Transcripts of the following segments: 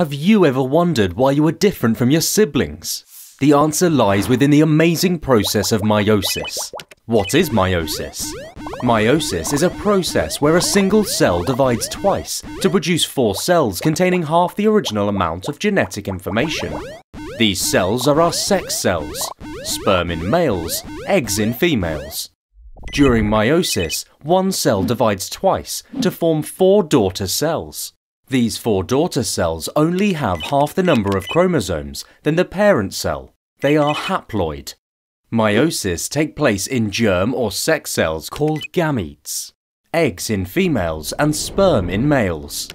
Have you ever wondered why you are different from your siblings? The answer lies within the amazing process of meiosis. What is meiosis? Meiosis is a process where a single cell divides twice to produce four cells containing half the original amount of genetic information. These cells are our sex cells, sperm in males, eggs in females. During meiosis, one cell divides twice to form four daughter cells. These four daughter cells only have half the number of chromosomes than the parent cell. They are haploid. Meiosis take place in germ or sex cells called gametes, eggs in females and sperm in males.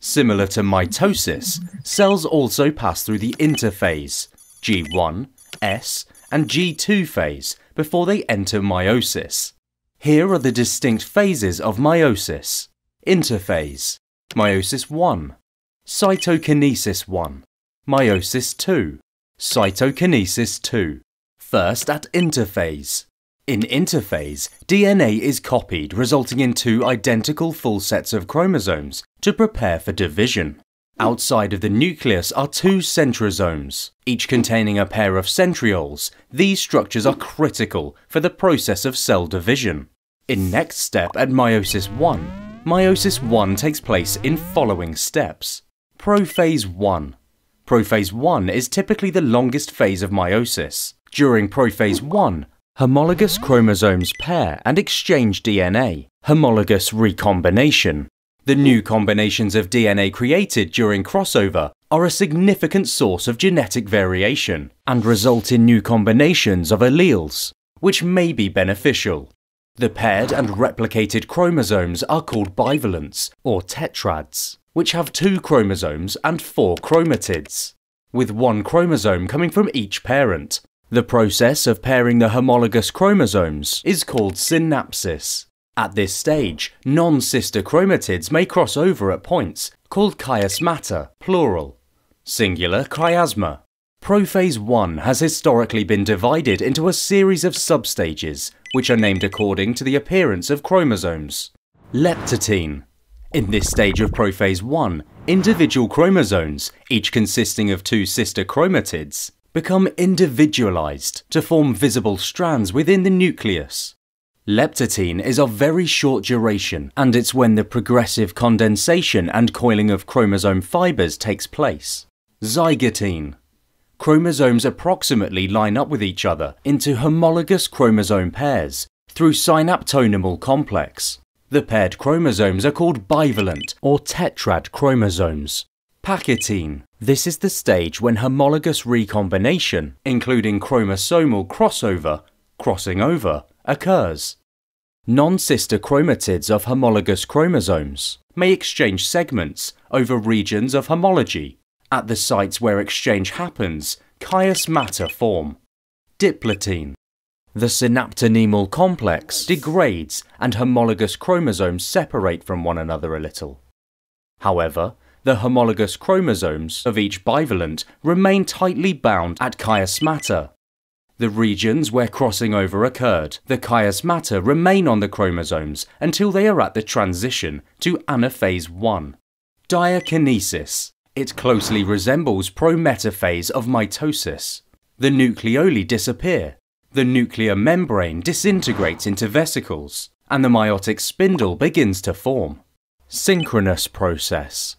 Similar to mitosis, cells also pass through the interphase, G1, S and G2 phase before they enter meiosis. Here are the distinct phases of meiosis. Interphase meiosis 1, cytokinesis 1, meiosis 2, cytokinesis 2. First at interphase. In interphase, DNA is copied resulting in two identical full sets of chromosomes to prepare for division. Outside of the nucleus are two centrosomes, each containing a pair of centrioles. These structures are critical for the process of cell division. In next step at meiosis 1, meiosis 1 takes place in following steps. Prophase 1 Prophase 1 is typically the longest phase of meiosis. During prophase 1, homologous chromosomes pair and exchange DNA, homologous recombination. The new combinations of DNA created during crossover are a significant source of genetic variation and result in new combinations of alleles, which may be beneficial. The paired and replicated chromosomes are called bivalents, or tetrads, which have two chromosomes and four chromatids, with one chromosome coming from each parent. The process of pairing the homologous chromosomes is called synapsis. At this stage, non-sister chromatids may cross over at points, called chiasmata, plural, singular chiasma, Prophase 1 has historically been divided into a series of substages, which are named according to the appearance of chromosomes. Leptotene. In this stage of prophase 1, individual chromosomes, each consisting of two sister chromatids, become individualized to form visible strands within the nucleus. Leptotene is of very short duration and it's when the progressive condensation and coiling of chromosome fibers takes place. Zygotene chromosomes approximately line up with each other into homologous chromosome pairs through synaptonemal complex. The paired chromosomes are called bivalent or tetrad chromosomes. Packetine. This is the stage when homologous recombination, including chromosomal crossover, crossing over, occurs. Non-sister chromatids of homologous chromosomes may exchange segments over regions of homology, at the sites where exchange happens, chiasmata matter form. diplotine, The synaptonemal complex degrades and homologous chromosomes separate from one another a little. However, the homologous chromosomes of each bivalent remain tightly bound at chiasmata. matter. The regions where crossing over occurred, the chiasmata matter remain on the chromosomes until they are at the transition to anaphase 1. Diakinesis it closely resembles prometaphase of mitosis. The nucleoli disappear, the nuclear membrane disintegrates into vesicles, and the meiotic spindle begins to form. Synchronous process.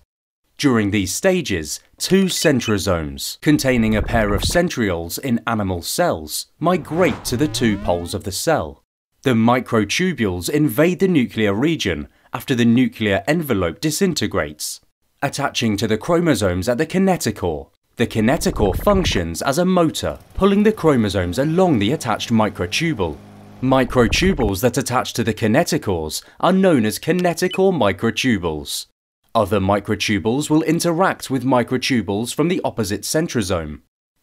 During these stages, two centrosomes, containing a pair of centrioles in animal cells, migrate to the two poles of the cell. The microtubules invade the nuclear region after the nuclear envelope disintegrates, attaching to the chromosomes at the kinetochore. The kinetochore functions as a motor, pulling the chromosomes along the attached microtubule. Microtubules that attach to the kinetochores are known as kinetochore microtubules. Other microtubules will interact with microtubules from the opposite centrosome.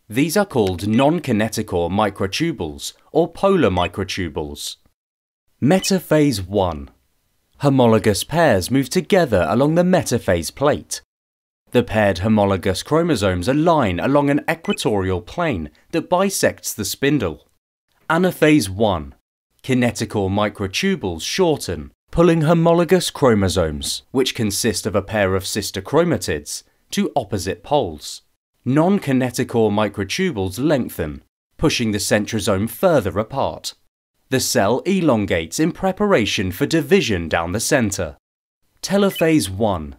These are called non-kinetochore microtubules, or polar microtubules. Metaphase 1 Homologous pairs move together along the metaphase plate. The paired homologous chromosomes align along an equatorial plane that bisects the spindle. Anaphase 1. Kinetical microtubules shorten, pulling homologous chromosomes, which consist of a pair of sister chromatids, to opposite poles. Non-kinetical microtubules lengthen, pushing the centrosome further apart. The cell elongates in preparation for division down the center. Telophase 1.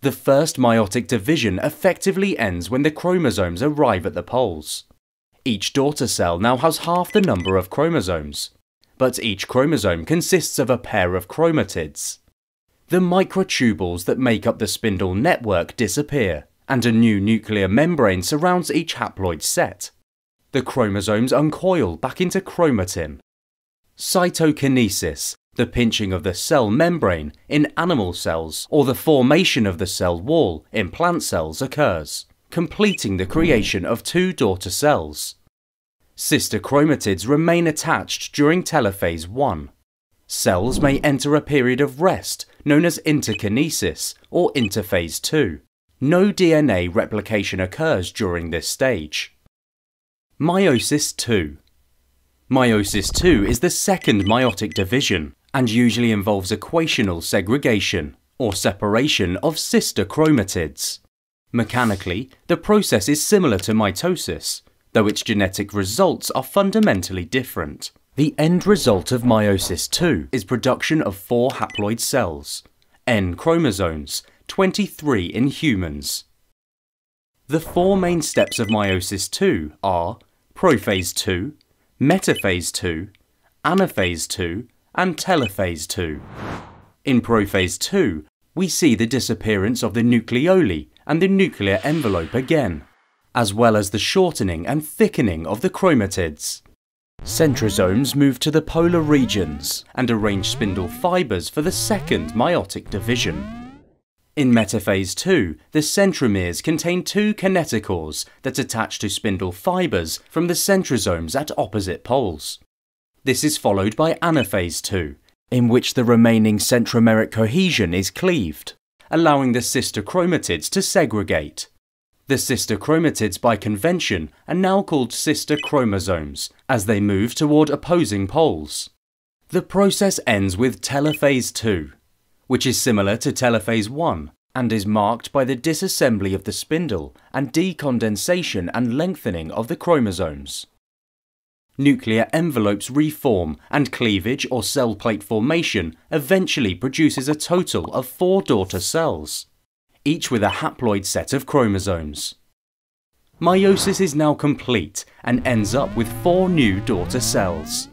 The first meiotic division effectively ends when the chromosomes arrive at the poles. Each daughter cell now has half the number of chromosomes, but each chromosome consists of a pair of chromatids. The microtubules that make up the spindle network disappear, and a new nuclear membrane surrounds each haploid set. The chromosomes uncoil back into chromatin, Cytokinesis, the pinching of the cell membrane in animal cells or the formation of the cell wall in plant cells occurs, completing the creation of two daughter cells. Sister chromatids remain attached during telophase 1. Cells may enter a period of rest known as interkinesis or interphase 2. No DNA replication occurs during this stage. Meiosis 2 Meiosis II is the second meiotic division and usually involves equational segregation, or separation of sister chromatids. Mechanically, the process is similar to mitosis, though its genetic results are fundamentally different. The end result of meiosis II is production of four haploid cells, N chromosomes, 23 in humans. The four main steps of meiosis II are prophase II, metaphase 2, anaphase 2 and telophase 2. In prophase 2 we see the disappearance of the nucleoli and the nuclear envelope again, as well as the shortening and thickening of the chromatids. Centrosomes move to the polar regions and arrange spindle fibres for the second meiotic division. In metaphase 2, the centromeres contain two kinetochores that attach to spindle fibres from the centrosomes at opposite poles. This is followed by anaphase 2, in which the remaining centromeric cohesion is cleaved, allowing the sister chromatids to segregate. The sister chromatids by convention are now called sister chromosomes as they move toward opposing poles. The process ends with telophase 2, which is similar to telophase 1 and is marked by the disassembly of the spindle and decondensation and lengthening of the chromosomes. Nuclear envelopes reform and cleavage or cell plate formation eventually produces a total of four daughter cells, each with a haploid set of chromosomes. Meiosis is now complete and ends up with four new daughter cells.